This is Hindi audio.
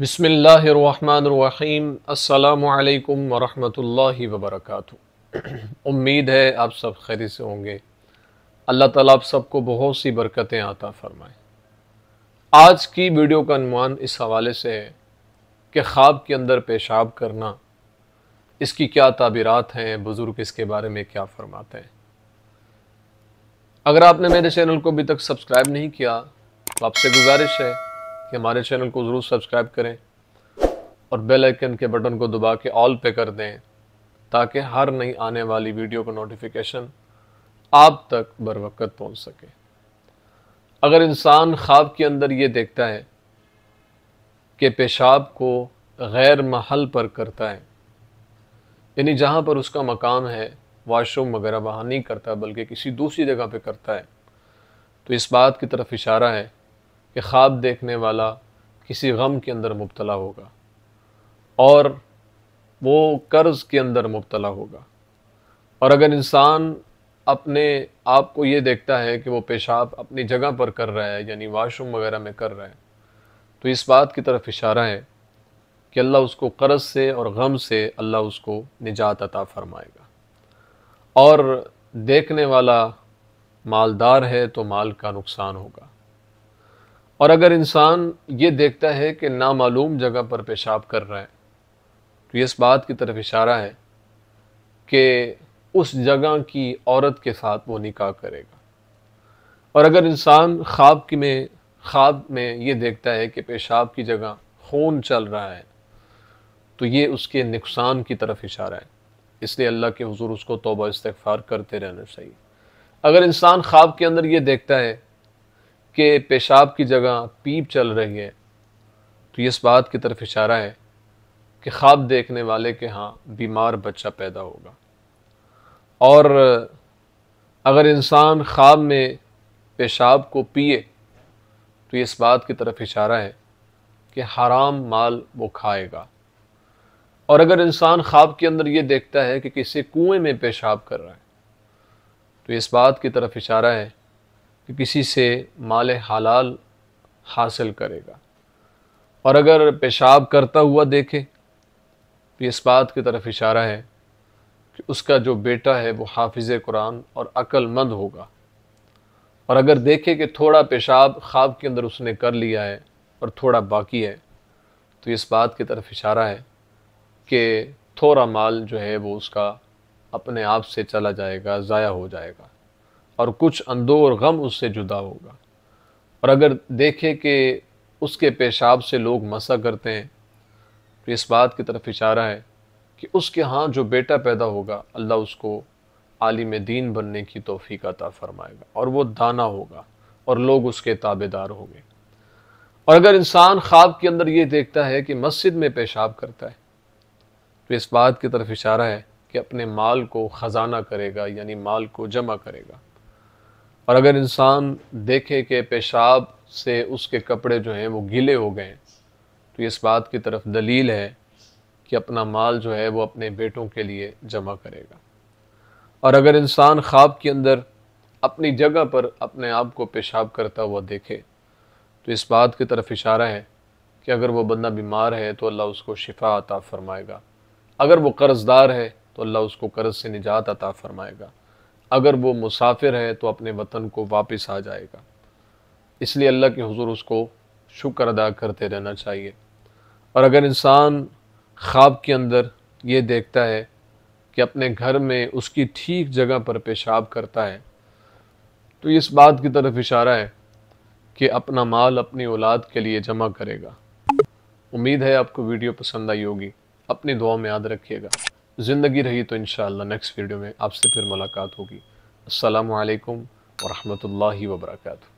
बसमीम् अल्लाम वरहमतुल्लाहि वबरकातु उम्मीद है आप सब खैर से होंगे अल्लाह ताला आप सबको बहुत सी बरकतें आता फरमाए आज की वीडियो का अनुमान इस हवाले से है कि ख्वाब के अंदर पेशाब करना इसकी क्या ताबीरत हैं बुज़ुर्ग इसके बारे में क्या फरमाते हैं अगर आपने मेरे चैनल को अभी तक सब्सक्राइब नहीं किया तो आपसे गुजारिश है कि हमारे चैनल को ज़रूर सब्सक्राइब करें और बेल आइकन के बटन को दबा के ऑल पे कर दें ताकि हर नई आने वाली वीडियो का नोटिफिकेशन आप तक बर वक्त पहुँच सके अगर इंसान ख्वाब के अंदर ये देखता है कि पेशाब को गैर महल पर करता है यानी जहाँ पर उसका मकान है वाशरूम वगैरह वहाँ नहीं करता बल्कि किसी दूसरी जगह पे करता है तो इस बात की तरफ इशारा है कि ख्वाब देखने वाला किसी गम के अंदर मुबतला होगा और वो कर्ज़ के अंदर मुबतला होगा और अगर इंसान अपने आप को ये देखता है कि वो पेशाब अपनी जगह पर कर रहा है यानी वाशरूम वगैरह में कर रहा है तो इस बात की तरफ इशारा है कि अल्लाह उसको कर्ज़ से और गम से अल्लाह उसको निजात अता फरमाएगा और देखने वाला मालदार है तो माल का नुकसान होगा और अगर इंसान ये देखता है कि नामालूम जगह पर पेशाब कर रहा है तो इस बात की तरफ इशारा है कि उस जगह की औरत के साथ वो निकाह करेगा और अगर इंसान ख्वाब की में ख्वाब में ये देखता है कि पेशाब की जगह खून चल रहा है तो ये उसके नुकसान की तरफ इशारा है इसलिए अल्लाह के हजूर उसको तोबा इस्तफ़ार करते रहना चाहिए अगर इंसान ख्वाब के अंदर ये देखता है के पेशाब की जगह पीप चल रही है तो ये इस बात की तरफ इशारा है कि ख्वाब देखने वाले के यहाँ बीमार बच्चा पैदा होगा और अगर इंसान ख्वाब में पेशाब को पिए तो इस बात की तरफ इशारा है कि हराम माल वो खाएगा और अगर इंसान ख्वाब के अंदर ये देखता है कि किसी कुएं में पेशाब कर रहा है तो इस बात की तरफ इशारा है कि किसी से माल हलाल हासिल करेगा और अगर पेशाब करता हुआ देखे तो इस बात की तरफ इशारा है कि उसका जो बेटा है वो हाफिज़ कुरान और अक्लमंद होगा और अगर देखे कि थोड़ा पेशाब ख्वाब के अंदर उसने कर लिया है और थोड़ा बाकी है तो इस बात की तरफ इशारा है कि थोड़ा माल जो है वो उसका अपने आप से चला जाएगा ज़ाया हो जाएगा और कुछ अंदो और गम उससे जुदा होगा और अगर देखे कि उसके पेशाब से लोग मसा करते हैं तो इस बात की तरफ इशारा है कि उसके यहाँ जो बेटा पैदा होगा अल्लाह उसको आलिम दीन बनने की तोहफ़ी अता फ़रमाएगा और वो दाना होगा और लोग उसके ताबेदार होंगे और अगर इंसान ख्वाब के अंदर ये देखता है कि मस्जिद में पेशाब करता है तो इस बात की तरफ इशारा है कि अपने माल को ख़जाना करेगा यानी माल को जमा करेगा और अगर इंसान देखे कि पेशाब से उसके कपड़े जो हैं वो गीले हो गए तो इस बात की तरफ दलील है कि अपना माल जो है वो अपने बेटों के लिए जमा करेगा और अगर इंसान ख्वाब के अंदर अपनी जगह पर अपने आप को पेशाब करता हुआ देखे तो इस बात की तरफ इशारा है कि अगर वो बंदा बीमार है तो अल्लाह उसको शिफा अता फ़रमाएगा अगर वो कर्ज़दार है तो अल्लाह उसको कर्ज़ से निजात अता फ़रमाएगा अगर वो मुसाफिर है तो अपने वतन को वापस आ जाएगा इसलिए अल्लाह के हुजूर उसको शुक्र अदा करते रहना चाहिए और अगर इंसान ख्वाब के अंदर ये देखता है कि अपने घर में उसकी ठीक जगह पर पेशाब करता है तो इस बात की तरफ इशारा है कि अपना माल अपनी औलाद के लिए जमा करेगा उम्मीद है आपको वीडियो पसंद आई होगी अपनी दुआ में याद रखिएगा ज़िंदगी रही तो इन नेक्स्ट वीडियो में आपसे फिर मुलाकात होगी अल्लाम वरहमल वबरकू